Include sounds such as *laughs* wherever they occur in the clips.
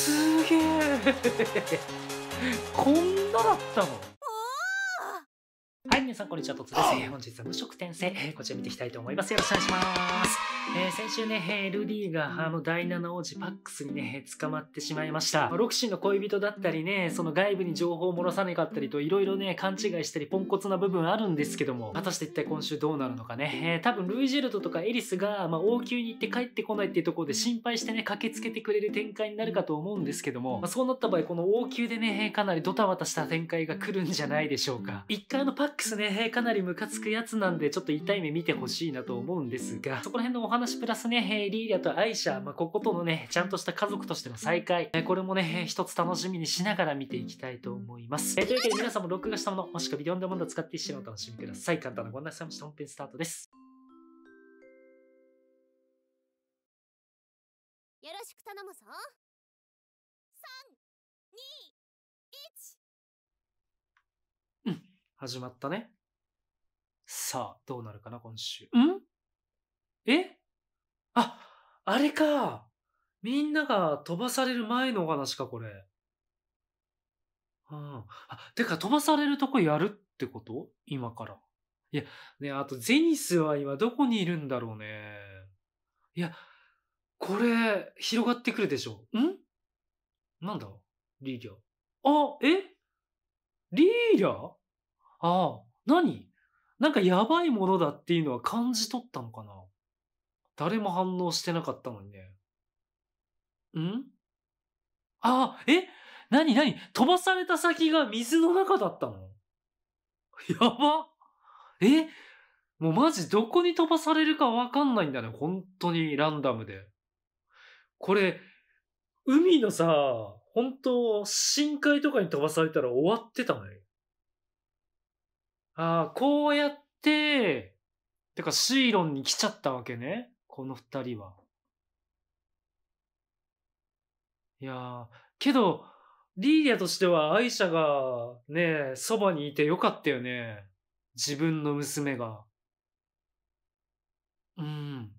すげえこんなだったのはい、皆さん、こんにちは。とつです。本日は無職転生、えこちら見ていきたいと思います。よろしくお願いします。えー、先週ね、えルディがあの第7王子パックスにね、捕まってしまいました。ロクシーの恋人だったりね、その外部に情報を漏らさなかったりと、いろいろね、勘違いしたり、ポンコツな部分あるんですけども、果たして一体今週どうなるのかね。えー、多分、ルイジェルドとかエリスが、まあ、王宮に行って帰ってこないっていうところで心配してね、駆けつけてくれる展開になるかと思うんですけども、まあ、そうなった場合、この王宮でね、かなりドタバタした展開が来るんじゃないでしょうか。一回のパッックスね、かなりムカつくやつなんで、ちょっと痛い目見てほしいなと思うんですが、そこら辺のお話プラスね、リーリャとアイシャ、まあ、こことのね、ちゃんとした家族としての再会、これもね、一つ楽しみにしながら見ていきたいと思います。えというわけで皆さんも録画したもの、もしくはビデオンもモン使って一緒にお楽しみください。簡単なご案内されました。本編スタートです。よろしく頼むぞ。始まったね。さあ、どうなるかな、今週。んえあ、あれか。みんなが飛ばされる前のお話か、これ。うん。あ、てか飛ばされるとこやるってこと今から。いや、ね、あとゼニスは今どこにいるんだろうね。いや、これ、広がってくるでしょ。んなんだリーリャ。あ、えリーリャああ、何なんかやばいものだっていうのは感じ取ったのかな誰も反応してなかったのにね。んああ、え何何飛ばされた先が水の中だったの *laughs* やばえもうマジどこに飛ばされるかわかんないんだね。本当にランダムで。これ、海のさ、本当深海とかに飛ばされたら終わってたよ。ああ、こうやって、てかシーロンに来ちゃったわけね。この二人は。いやけど、リーィアとしては愛ャがね、そばにいてよかったよね。自分の娘が。うん。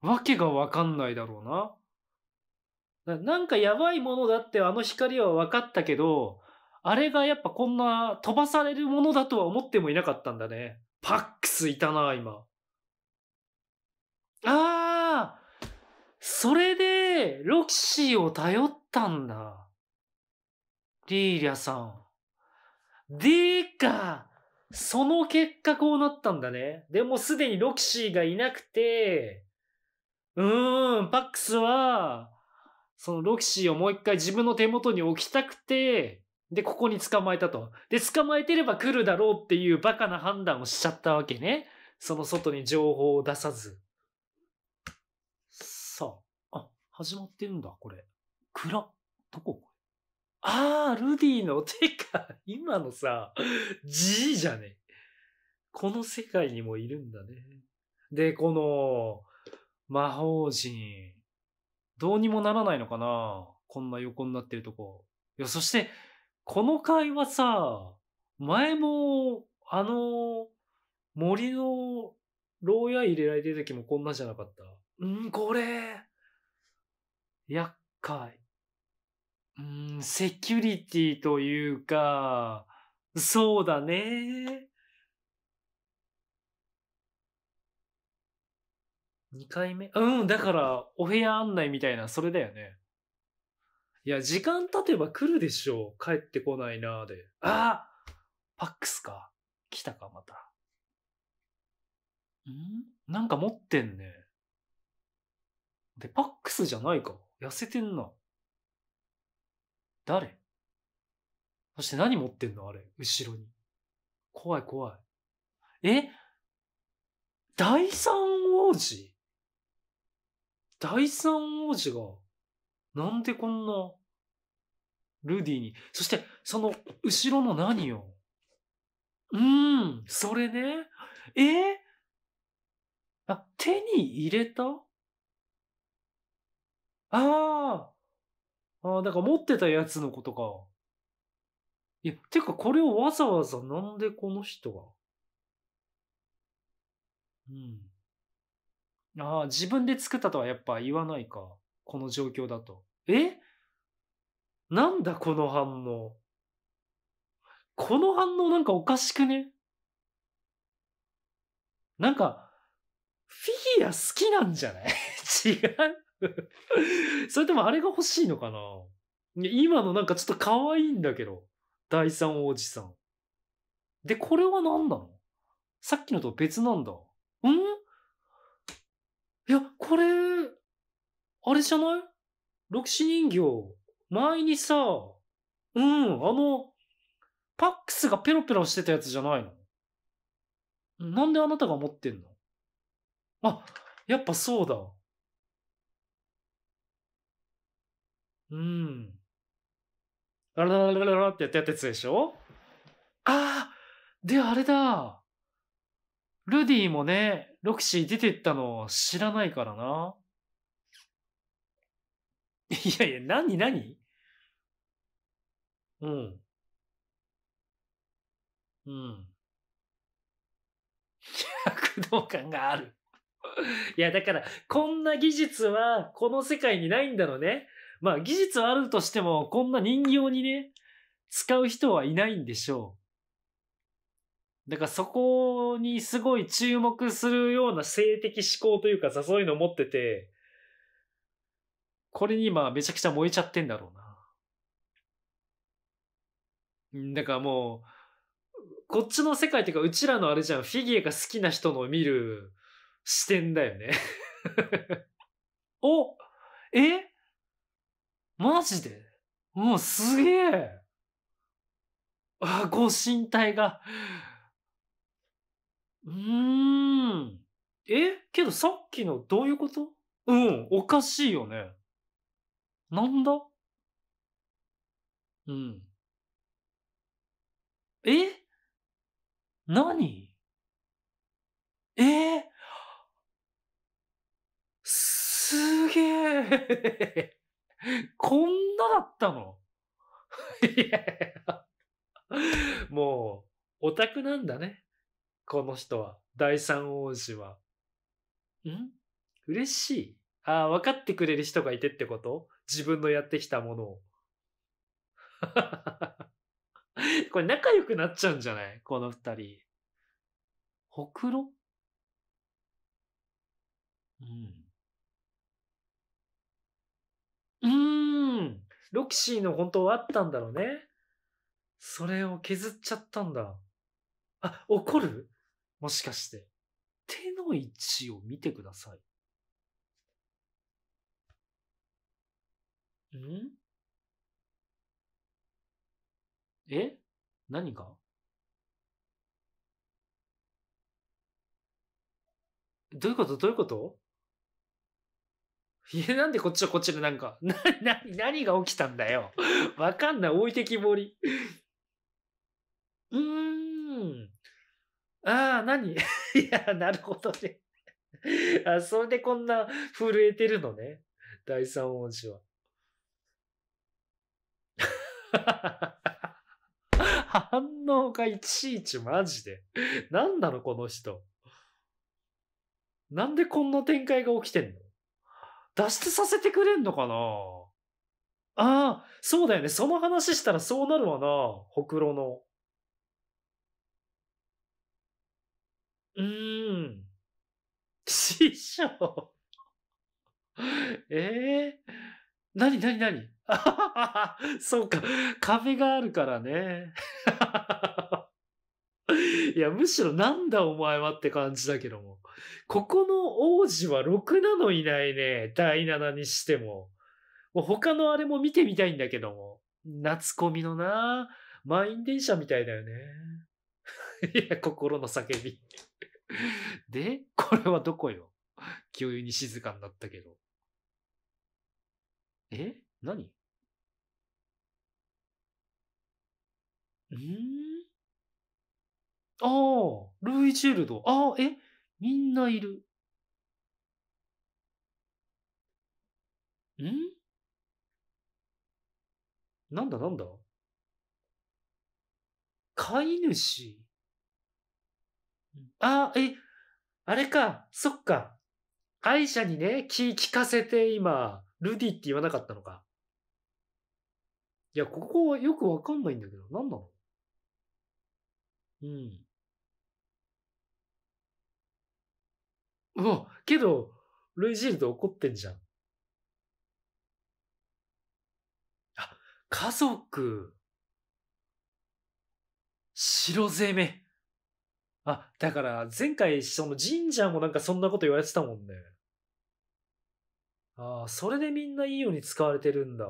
わけがわかんないだろうな。ななんかやばいものだってあの光は分かったけど、あれがやっぱこんな飛ばされるものだとは思ってもいなかったんだね。パックスいたな、今。ああそれで、ロキシーを頼ったんだ。リーリャさん。でかその結果こうなったんだね。でもすでにロキシーがいなくて、うーん、パックスは、そのロキシーをもう一回自分の手元に置きたくて、で、ここに捕まえたと。で、捕まえてれば来るだろうっていうバカな判断をしちゃったわけね。その外に情報を出さず。さあ、あ、始まってるんだ、これ。暗。どこあー、ルディの、てか、*laughs* 今のさ、G じゃねこの世界にもいるんだね。で、この、魔法陣。どうにもならないのかなこんな横になってるとこ。いや、そして、この会話さ、前も、あの、森の牢屋入れられてる時もこんなじゃなかった。うん、これ、厄介。うん、セキュリティというか、そうだね。2回目うん、だから、お部屋案内みたいな、それだよね。いや、時間経てば来るでしょう。帰ってこないなーで。ああ。パックスか。来たか、また。んなんか持ってんね。で、パックスじゃないか。痩せてんな。誰そして何持ってんのあれ、後ろに。怖い怖い。え第三王子第三王子がなんでこんな、ルディに。そして、その、後ろの何を。うーん、それね。えー、あ、手に入れたああ。ああ、だから持ってたやつのことか。いや、てかこれをわざわざなんでこの人が。うん。ああ、自分で作ったとはやっぱ言わないか。この状況だと。えなんだこの反応。この反応なんかおかしくねなんか、フィギュア好きなんじゃない *laughs* 違うそれともあれが欲しいのかな今のなんかちょっと可愛いんだけど。第三王子さん。で、これは何なのさっきのと別なんだ。んいや、これ、あれじゃないロキシ人形、前にさ、うん、あの、パックスがペロペロしてたやつじゃないのなんであなたが持ってんのあ、やっぱそうだ。うん。ラララララってやったやつでしょああで、あれだ。ルディもね、ロキシー出てったの知らないからな。いやいや、何何うん。うん。躍 *laughs* 動感がある *laughs* いや、だから、こんな技術は、この世界にないんだろうね。まあ、技術はあるとしても、こんな人形にね、使う人はいないんでしょう。だからそこにすごい注目するような性的思考というかさ、そういうのを持ってて、これに今めちゃくちゃ燃えちゃってんだろうな。だからもう、こっちの世界っていうか、うちらのあれじゃん、フィギュアが好きな人の見る視点だよね *laughs* おえマジでもうすげえあ、ご身体が。うーん。えけどさっきのどういうことうん、おかしいよね。なんだうん。え何えー、すげえ *laughs* こんなだったの *laughs* もう、オタクなんだね。この人は。第三王子は。ん嬉しい。ああ、分かってくれる人がいてってこと自分のやってきたものを。*laughs* これ仲良くなっちゃうんじゃないこの二人。ほくろうん。うーん。ロキシーの本当はあったんだろうね。それを削っちゃったんだ。あ、怒るもしかして。手の位置を見てください。んえ何がどういうことどういうこといや、なんでこっちはこっちでなんか、*laughs* な、な、何が起きたんだよ。わかんない。置いてきぼり。うーん。ああ、何 *laughs* いや、なるほどねあ、それでこんな震えてるのね。第三王子は。反応がいちいちマジで。何なのこの人。なんでこんな展開が起きてんの脱出させてくれんのかなああ、そうだよね。その話したらそうなるわな。ほくろの。うーん。師匠。ええー何何何 *laughs* そうか。壁があるからね。*laughs* いや、むしろなんだお前はって感じだけども。ここの王子はろくなのいないね。第7にしても。もう他のあれも見てみたいんだけども。夏コミのな満員電車みたいだよね。*laughs* いや、心の叫びで、これはどこよ。急に静かになったけど。え何うんああ、ルイ・ジェルド。ああ、えみんないる。んなんだなんだ飼い主あ、あ、え、あれか、そっか。愛者にね、気聞かせて今、ルディって言わなかったのか。いや、ここはよくわかんないんだけど、何なのうん。もう、けど、ルイジールド怒ってんじゃん。あ、家族。城攻め。あ、だから前回その神社もなんかそんなこと言われてたもんね。ああ、それでみんないいように使われてるんだ。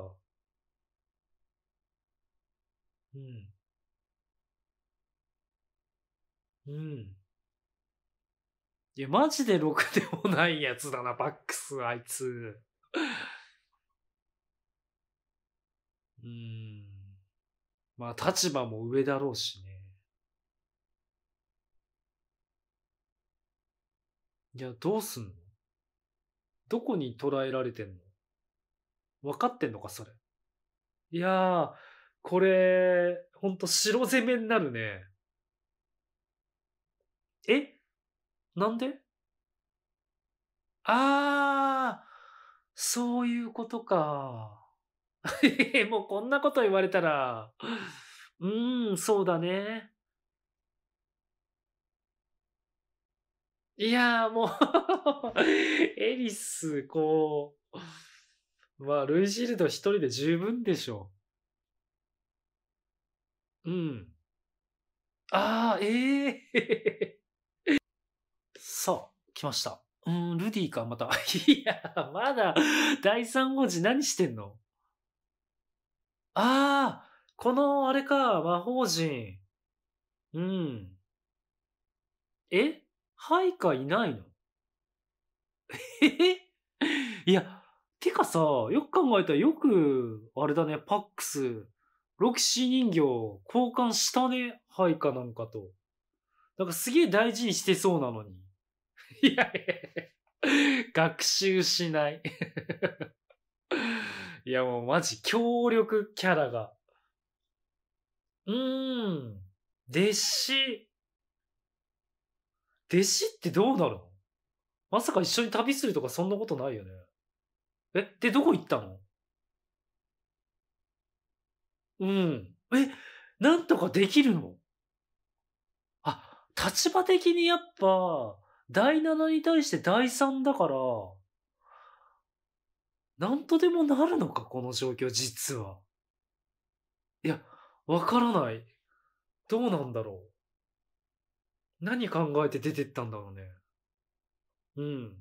うん。うん。いや、マジでろくでもないやつだな、バックス、あいつ。うん。まあ、立場も上だろうしね。いや、どうすんのどこに捉えられてんの分かってんのか、それ。いやー、これ、ほんと白攻めになるね。えなんであー、そういうことか。*laughs* もうこんなこと言われたら、うん、そうだね。いやもう *laughs* エリス、こう、まあ、ルイジルド一人で十分でしょう。うん。ああ、ええーさあ、来ました。うん、ルディか、また。いや、まだ、第三王子何してんのああ、この、あれか、魔法人。うん。え配下いないのえ *laughs* いや、てかさ、よく考えたらよく、あれだね、パックス、ロキシー人形交換したね、配下なんかと。なんかすげえ大事にしてそうなのに。いやいや、学習しない *laughs* いやもうマジ強力キャラが。うーん。弟子。弟子ってどうなるのまさか一緒に旅するとかそんなことないよね。え、で、どこ行ったのうん。え、なんとかできるのあ、立場的にやっぱ、第7に対して第3だから、なんとでもなるのか、この状況、実は。いや、わからない。どうなんだろう。何考えて出てったんだろうね。うん。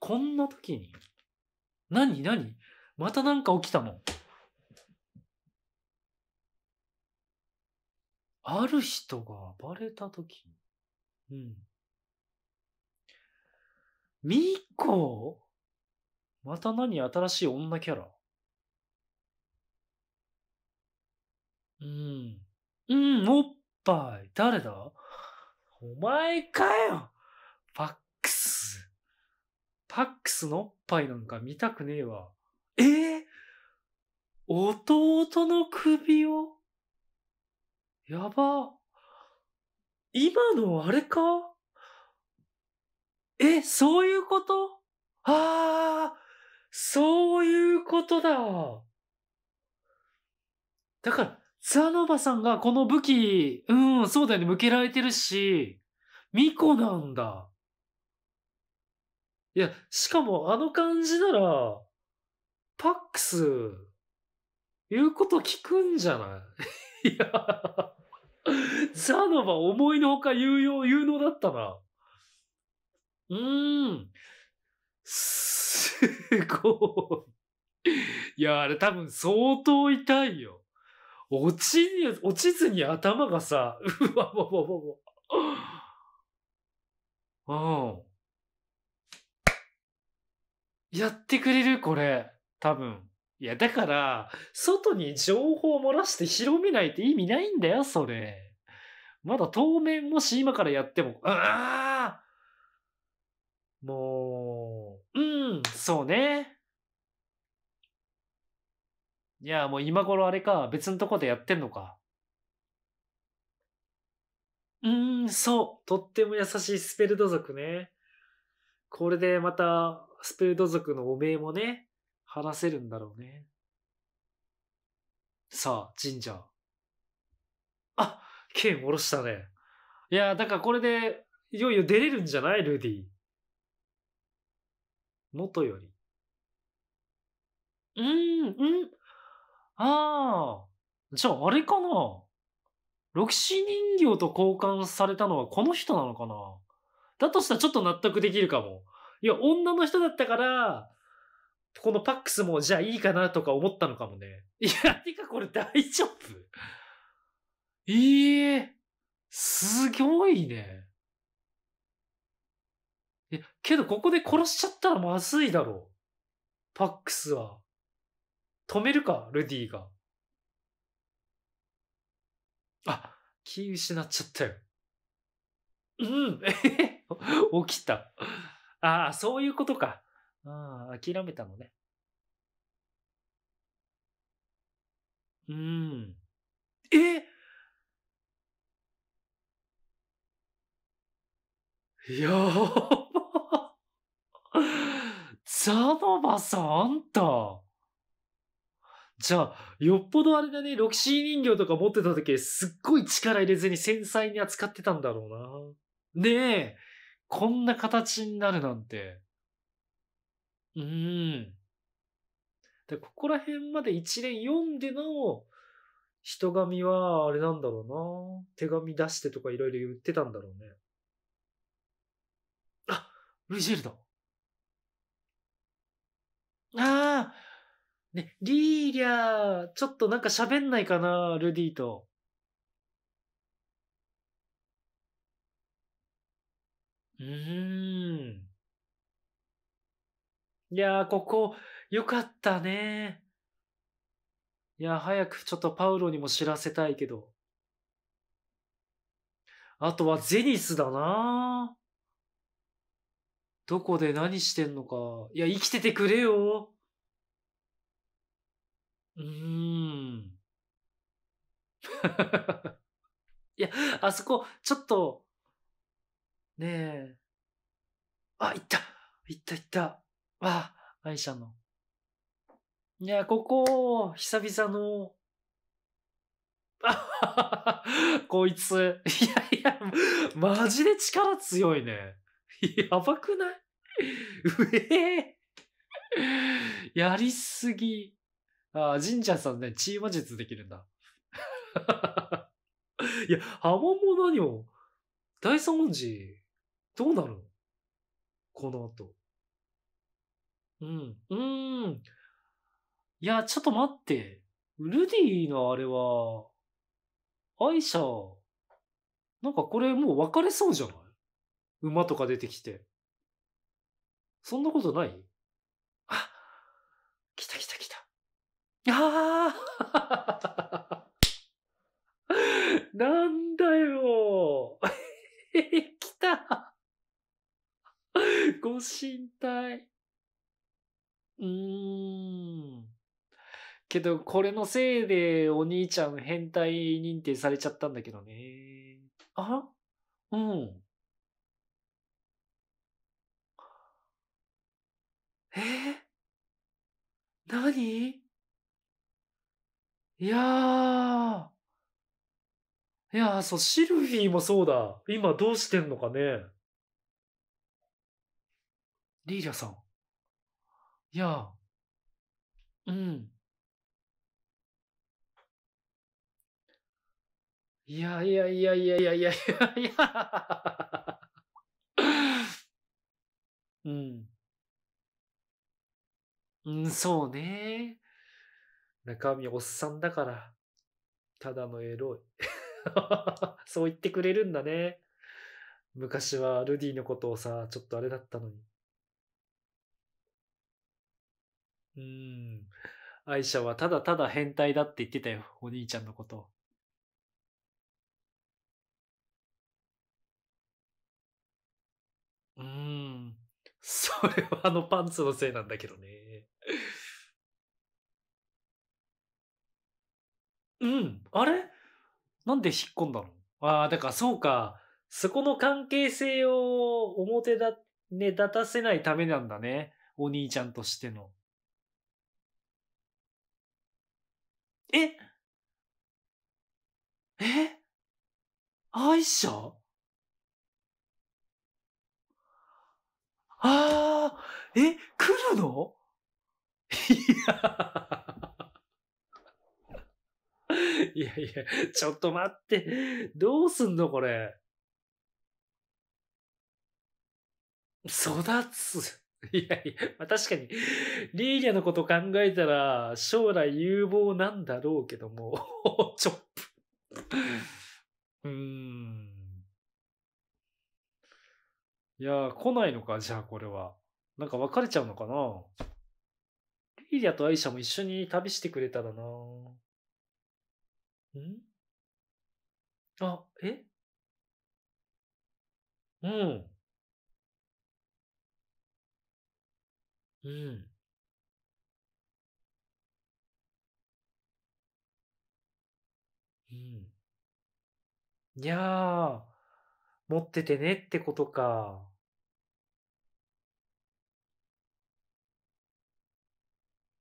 こんな時に何何また何か起きたのある人が暴れた時うん。ミコまた何新しい女キャラうん。うん、おっぱい。誰だお前かよパックス。パックスのおっぱいなんか見たくねえわ。えー、弟の首をやば。今のあれかえ、そういうことああ、そういうことだ。だから、ツアノバさんがこの武器、うん、そうだよね、向けられてるし、ミコなんだ。いや、しかもあの感じなら、パックス、言うこと聞くんじゃない *laughs* いや、ザノバ思いのほか有用、有能だったな。うーん。すごい。いや、あれ多分相当痛いよ。落ち、落ちずに頭がさ、うわわわわわ。うん。やってくれるこれ。多分。いや、だから、外に情報を漏らして広めないって意味ないんだよ、それ。まだ当面、もし今からやっても、ああもう、うん、そうね。いや、もう今頃あれか、別のとこでやってんのか。うーん、そう。とっても優しいスペルド族ね。これでまた、スペルド族のおめえもね、話せるんだろうね。さあ、神社。あ、剣下ろしたね。いや、だからこれで、いよいよ出れるんじゃないルディ。元より。うーん、うん、ああ。じゃああれかなロキシー人形と交換されたのはこの人なのかなだとしたらちょっと納得できるかも。いや、女の人だったから、このパックスもじゃあいいかなとか思ったのかもね。いや、てかこれ大丈夫ええ、すごいね。え、けどここで殺しちゃったらまずいだろう。パックスは。止めるか、ルディが。あ、気失っちゃったよ。うん、え *laughs* 起きた。ああ、そういうことか。ああ、諦めたのね。うん。えやば *laughs* ザノバさんあんた。じゃあ、よっぽどあれだね、ロキシー人形とか持ってた時、すっごい力入れずに繊細に扱ってたんだろうな。ねえ、こんな形になるなんて。うーん。で、ここら辺まで一連読んでの、人紙はあれなんだろうな。手紙出してとかいろいろ言ってたんだろうね。あ、ルジェルだ。ああね、リーリャー、ちょっとなんか喋んないかな、ルディと。うーん。いやー、ここ、よかったね。いやー、早くちょっとパウロにも知らせたいけど。あとはゼニスだなどこで何してんのか。いや、生きててくれよ。うーん。*laughs* いや、あそこ、ちょっと、ねえ。あ、行った行った行った。わあ、愛車の。いや、ここ、久々の、あ *laughs* こいつ。いやいや、マジで力強いね。やばくない *laughs* うえやりすぎ。ああ、神社さんね、チー魔術できるんだ。*laughs* いや、波紋も何も、大三文寺、どうなのこの後。うん、うん。いや、ちょっと待って。ルディのあれは、アイシャ、なんかこれもう分かれそうじゃない馬とか出てきて。そんなことないああ *laughs* なんだよ *laughs* 来たご神体うーん。けど、これのせいでお兄ちゃん変態認定されちゃったんだけどね。あうん。えー、何いやー。いやー、そう、シルフィーもそうだ。今どうしてんのかね。リーリャさん。いやー。うん。いやいやいやいやいやいやいやいや。*laughs* うん。うん、そうね。中身おっさんだから、ただのエロい。*laughs* そう言ってくれるんだね。昔はルディのことをさ、ちょっとあれだったのに。うん。アイシャはただただ変態だって言ってたよ、お兄ちゃんのこと。うーん。それはあのパンツのせいなんだけどね。うん。あれなんで引っ込んだのああ、だからそうか。そこの関係性を表だ、ね、立たせないためなんだね。お兄ちゃんとしての。ええ愛者ああ、え、来るの *laughs* いや *laughs* いやいや、ちょっと待って。どうすんのこれ。育つ。*laughs* いやいや、ま確かに、リーリャのこと考えたら、将来有望なんだろうけども、*laughs* チョップ。うん。いや来ないのか、じゃあこれは。なんか別れちゃうのかなリーリャとアイシャも一緒に旅してくれたらなんあ、えうん。うん。うん。いや、持っててねってことか。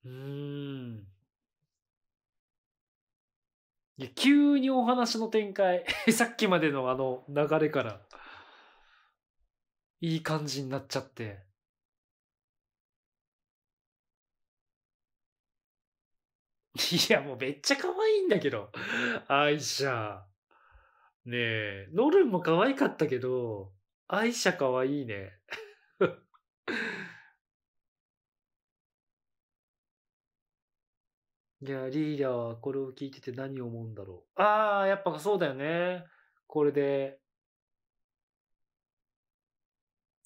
うーん。いや、急にお話の展開 *laughs* さっきまでのあの流れから、いい感じになっちゃって。いや、もうめっちゃ可愛いんだけど。アイシャ。ねえ、ノルンも可愛かったけど、アイシャ可愛いね。いや、リーダーはこれを聞いてて何を思うんだろう。ああ、やっぱそうだよね。これで。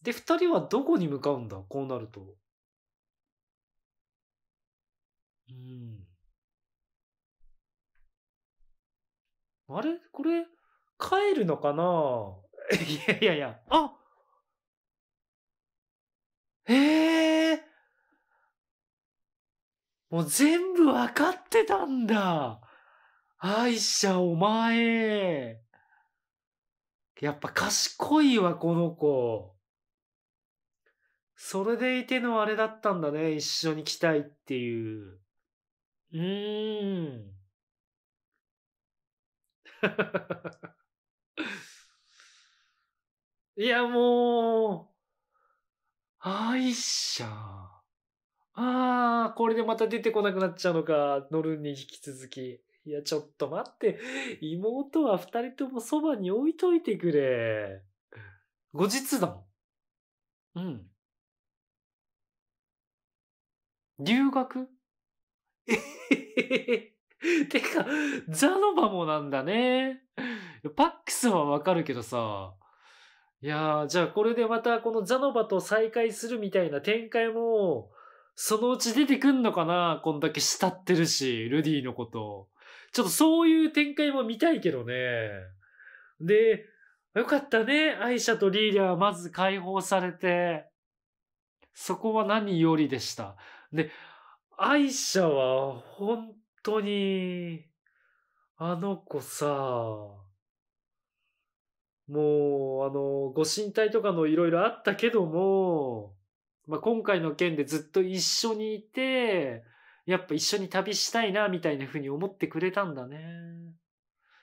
で、二人はどこに向かうんだこうなると。うん。あれこれ、帰るのかな *laughs* いやいやいや、あええーもう全部わかってたんだ。愛者お前。やっぱ賢いわ、この子。それでいてのあれだったんだね。一緒に来たいっていう。うーん。*laughs* いや、もう、愛者。ああ、これでまた出てこなくなっちゃうのか、ルンに引き続き。いや、ちょっと待って。妹は二人ともそばに置いといてくれ。後日だもん。うん。留学えへへへ。てか、ザノバもなんだね。パックスはわかるけどさ。いやー、じゃあこれでまたこのザノバと再会するみたいな展開も、そのうち出てくんのかなこんだけ慕ってるし、ルディのこと。ちょっとそういう展開も見たいけどね。で、よかったね。アイシャとリーリャはまず解放されて。そこは何よりでした。で、アイシャは本当に、あの子さ、もう、あの、ご身体とかのいろいろあったけども、まあ、今回の件でずっと一緒にいて、やっぱ一緒に旅したいな、みたいな風に思ってくれたんだね。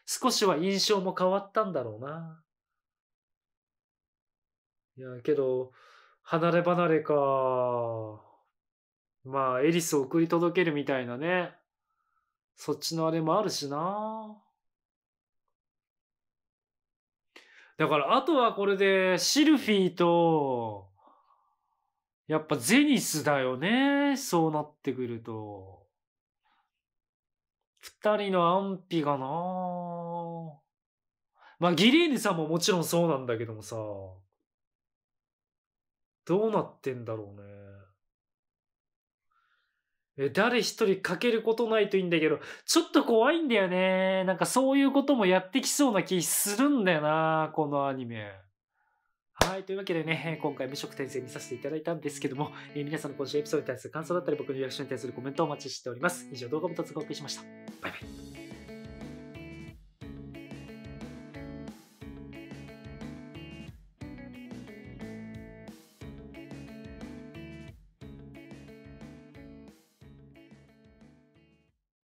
少しは印象も変わったんだろうな。いや、けど、離れ離れか。まあ、エリスを送り届けるみたいなね。そっちのあれもあるしな。だから、あとはこれで、シルフィーと、やっぱゼニスだよね。そうなってくると。二人の安否がなまあ、ギリーヌさんももちろんそうなんだけどもさ。どうなってんだろうね。え、誰一人かけることないといいんだけど、ちょっと怖いんだよね。なんかそういうこともやってきそうな気するんだよな、このアニメ。はい。というわけでね、今回無職転生見させていただいたんですけども、えー、皆さんの今週エピソードに対する感想だったり、僕のリアクションに対するコメントをお待ちしております。以上、動画も突お送りしました。バイバイ。